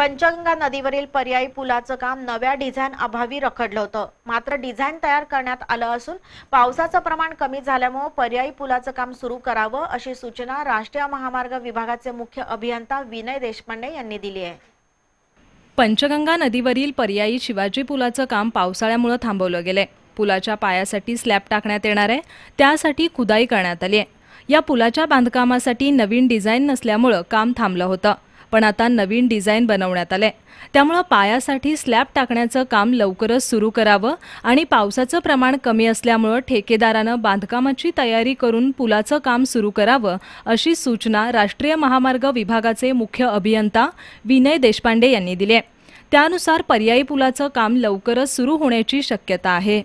पंचगंगा नदीवरील पर्यायी पुलाचं काम नव्या डिझाईन अभावी रखडलं होतं मात्र डिझाईन तयार करण्यात आलं असून पावसाचं प्रमाण कमी झाल्यामुळे पर्यायी पुलाचं काम सुरू करावं अशी सूचना राष्ट्रीय महामार्ग विभागाचे मुख्य अभियंता विनय देशपांडे यांनी दिली आहे पंचगंगा नदीवरील पर्यायी शिवाजी पुलाचं काम पावसाळ्यामुळे थांबवलं गेलंय पुलाच्या पायासाठी स्लॅब टाकण्यात येणार आहे त्यासाठी खुदाई करण्यात आली आहे या पुलाच्या बांधकामासाठी नवीन डिझाईन नसल्यामुळं काम थांबलं होतं पण आता नवीन डिझाईन बनवण्यात आले त्यामुळं पायासाठी स्लॅब टाकण्याचं काम लवकरच सुरू करावं आणि पावसाचं प्रमाण कमी असल्यामुळं ठेकेदारानं बांधकामाची तयारी करून पुलाचं काम सुरू करावं अशी सूचना राष्ट्रीय महामार्ग विभागाचे मुख्य अभियंता विनय देशपांडे यांनी दिली त्यानुसार पर्यायी पुलाचं काम लवकरच सुरू होण्याची शक्यता आहे